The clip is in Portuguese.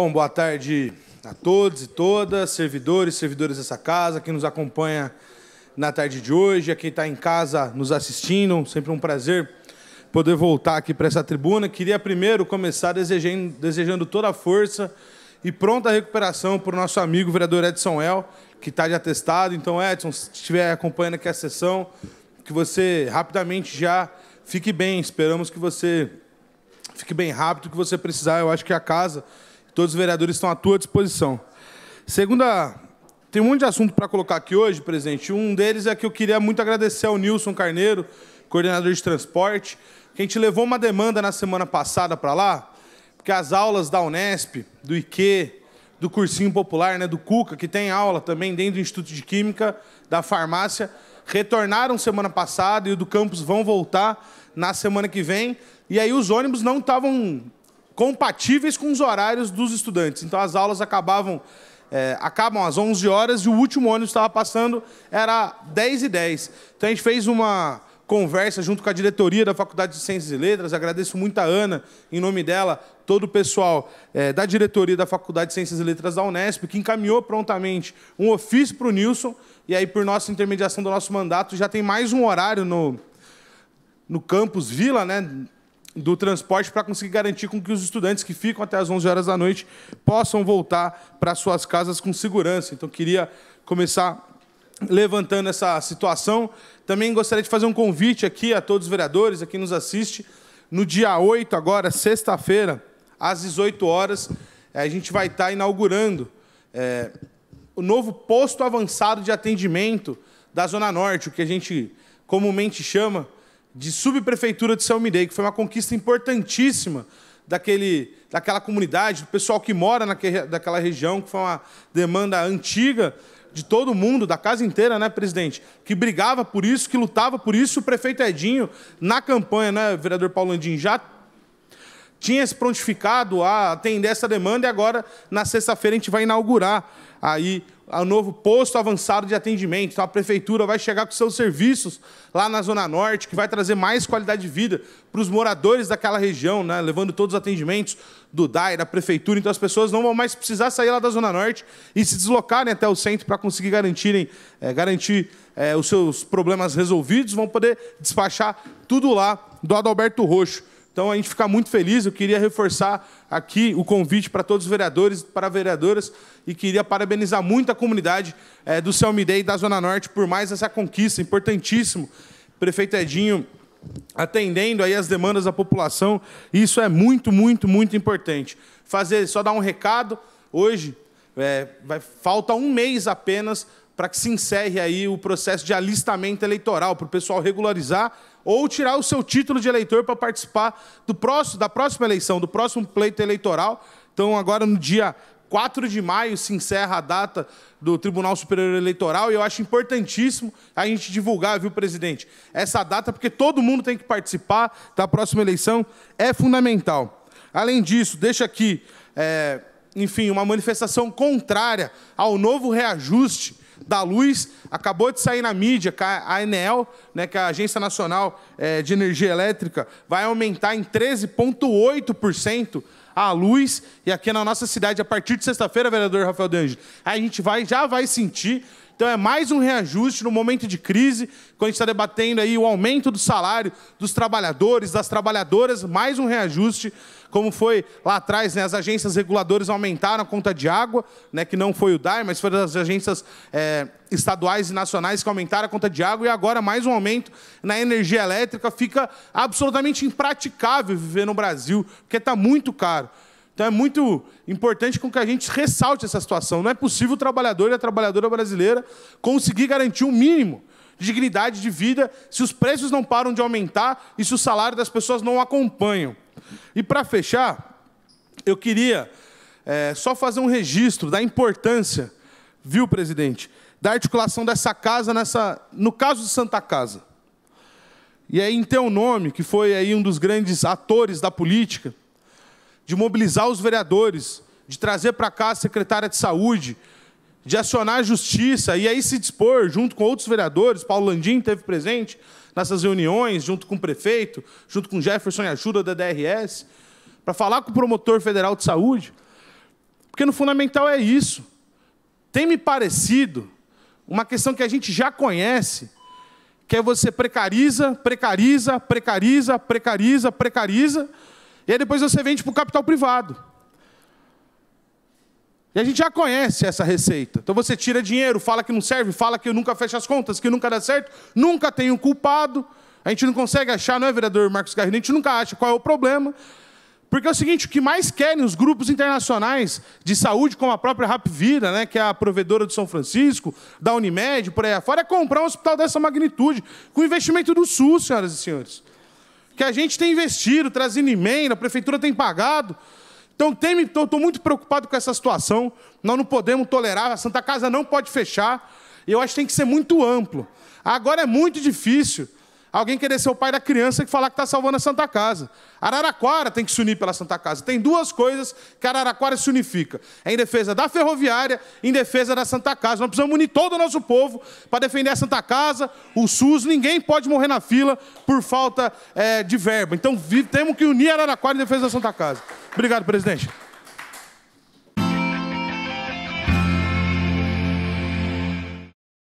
Bom, boa tarde a todos e todas, servidores, servidores dessa casa, quem nos acompanha na tarde de hoje, a quem está em casa nos assistindo, sempre um prazer poder voltar aqui para essa tribuna. Queria primeiro começar desejando, desejando toda a força e pronta recuperação para o nosso amigo vereador Edson El, que está de atestado. Então, Edson, se estiver acompanhando aqui a sessão, que você rapidamente já fique bem. Esperamos que você fique bem rápido, que você precisar. Eu acho que a casa Todos os vereadores estão à tua disposição. Segunda, tem um monte de assunto para colocar aqui hoje, presidente. Um deles é que eu queria muito agradecer ao Nilson Carneiro, coordenador de transporte, que a gente levou uma demanda na semana passada para lá, porque as aulas da Unesp, do IQ, do cursinho popular, né, do Cuca, que tem aula também dentro do Instituto de Química, da farmácia, retornaram semana passada e o do campus vão voltar na semana que vem. E aí os ônibus não estavam compatíveis com os horários dos estudantes. Então as aulas acabavam é, acabam às 11 horas e o último ônibus que estava passando era 10 e 10. Então a gente fez uma conversa junto com a diretoria da Faculdade de Ciências e Letras. Agradeço muito a Ana, em nome dela, todo o pessoal é, da diretoria da Faculdade de Ciências e Letras da Unesp, que encaminhou prontamente um ofício para o Nilson. E aí, por nossa intermediação do nosso mandato, já tem mais um horário no, no campus Vila, né? do transporte para conseguir garantir com que os estudantes que ficam até as 11 horas da noite possam voltar para suas casas com segurança. Então, queria começar levantando essa situação. Também gostaria de fazer um convite aqui a todos os vereadores, a quem nos assiste. No dia 8, agora, sexta-feira, às 18 horas, eh, a gente vai estar tá inaugurando é, o novo posto avançado de atendimento da Zona Norte, o que a gente comumente chama de subprefeitura de Selmirei, que foi uma conquista importantíssima daquele, daquela comunidade, do pessoal que mora naquele, daquela região, que foi uma demanda antiga de todo mundo, da casa inteira, né, presidente? Que brigava por isso, que lutava por isso. O prefeito Edinho, na campanha, né, vereador Paulo Landim, já tinha se prontificado a atender essa demanda e agora, na sexta-feira, a gente vai inaugurar aí o novo posto avançado de atendimento. Então, a prefeitura vai chegar com seus serviços lá na Zona Norte, que vai trazer mais qualidade de vida para os moradores daquela região, né? levando todos os atendimentos do DAE, da prefeitura. Então, as pessoas não vão mais precisar sair lá da Zona Norte e se deslocarem até o centro para conseguir garantirem, é, garantir é, os seus problemas resolvidos, vão poder despachar tudo lá do Adalberto Roxo. Então a gente fica muito feliz. Eu queria reforçar aqui o convite para todos os vereadores, para vereadoras, e queria parabenizar muito a comunidade é, do Selmidei e da Zona Norte por mais essa conquista, importantíssimo. Prefeito Edinho atendendo aí as demandas da população, isso é muito, muito, muito importante. Fazer, só dar um recado, hoje é, vai, falta um mês apenas para que se encerre aí o processo de alistamento eleitoral, para o pessoal regularizar ou tirar o seu título de eleitor para participar do próximo, da próxima eleição, do próximo pleito eleitoral. Então, agora no dia 4 de maio se encerra a data do Tribunal Superior Eleitoral e eu acho importantíssimo a gente divulgar, viu, presidente, essa data, porque todo mundo tem que participar da próxima eleição, é fundamental. Além disso, deixa aqui, é, enfim, uma manifestação contrária ao novo reajuste da luz. Acabou de sair na mídia que a Enel, né, que é a Agência Nacional eh, de Energia Elétrica, vai aumentar em 13,8% a luz. E aqui na nossa cidade, a partir de sexta-feira, vereador Rafael Dange, a gente vai, já vai sentir então é mais um reajuste no momento de crise, quando a gente está debatendo aí o aumento do salário dos trabalhadores, das trabalhadoras, mais um reajuste, como foi lá atrás, né, as agências reguladoras aumentaram a conta de água, né, que não foi o DAR, mas foram as agências é, estaduais e nacionais que aumentaram a conta de água, e agora mais um aumento na energia elétrica, fica absolutamente impraticável viver no Brasil, porque está muito caro. Então é muito importante com que a gente ressalte essa situação. Não é possível o trabalhador e a trabalhadora brasileira conseguir garantir um mínimo de dignidade de vida se os preços não param de aumentar e se o salário das pessoas não acompanham. E para fechar, eu queria é, só fazer um registro da importância, viu, presidente, da articulação dessa casa nessa, no caso de Santa Casa. E aí, em teu nome, que foi aí um dos grandes atores da política, de mobilizar os vereadores, de trazer para cá a secretária de saúde, de acionar a justiça e aí se dispor, junto com outros vereadores, Paulo Landim esteve presente nessas reuniões, junto com o prefeito, junto com Jefferson e ajuda da DRS, para falar com o promotor federal de saúde, porque no fundamental é isso. Tem me parecido uma questão que a gente já conhece, que é você precariza, precariza, precariza, precariza, precariza, precariza e aí depois você vende para o capital privado. E a gente já conhece essa receita. Então você tira dinheiro, fala que não serve, fala que nunca fecha as contas, que nunca dá certo, nunca tem um culpado. A gente não consegue achar, não é, vereador Marcos Garrido? A gente nunca acha qual é o problema. Porque é o seguinte, o que mais querem os grupos internacionais de saúde, como a própria Rapvira, né, que é a provedora de São Francisco, da Unimed, por aí afora, é comprar um hospital dessa magnitude, com investimento do SUS, senhoras e senhores que a gente tem investido, trazendo e-mail, a prefeitura tem pagado. Então, estou muito preocupado com essa situação. Nós não podemos tolerar, a Santa Casa não pode fechar. Eu acho que tem que ser muito amplo. Agora é muito difícil Alguém querer ser o pai da criança que falar que está salvando a Santa Casa. Araraquara tem que se unir pela Santa Casa. Tem duas coisas que Araraquara se unifica: é em defesa da ferroviária e em defesa da Santa Casa. Nós precisamos unir todo o nosso povo para defender a Santa Casa, o SUS. Ninguém pode morrer na fila por falta é, de verba. Então temos que unir Araraquara em defesa da Santa Casa. Obrigado, presidente.